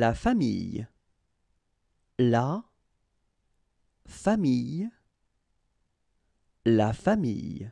La famille. La famille. La famille.